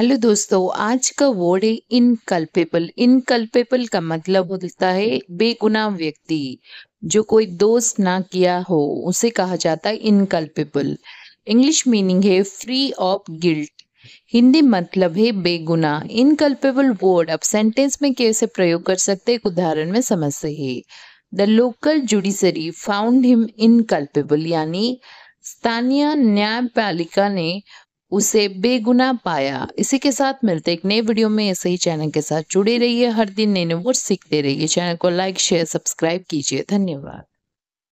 hello दोस्तों आज का वर्ड है इनकल्पेबल इनकल्पेबल का मतलब होता है बेगुनाह व्यक्ति जो कोई दोष ना किया हो उसे कहा जाता है इनकल्पेबल इंग्लिश मीनिंग है फ्री ऑफ गिल्ट हिंदी मतलब है बेगुनाह इनकल्पेबल वर्ड अब सेंटेंस में कैसे प्रयोग कर सकते एक उदाहरण में समझते हैं the local judiciary found him inculpable यानी स्थानीय न्यायपालिका ने उसे बेगुना पाया इसी के साथ मिलते एक नए वीडियो में ऐसे ही चैनल के साथ जुड़े रहिए हर दिन नए वो सीखते रहिए चैनल को लाइक शेयर सब्सक्राइब कीजिए धन्यवाद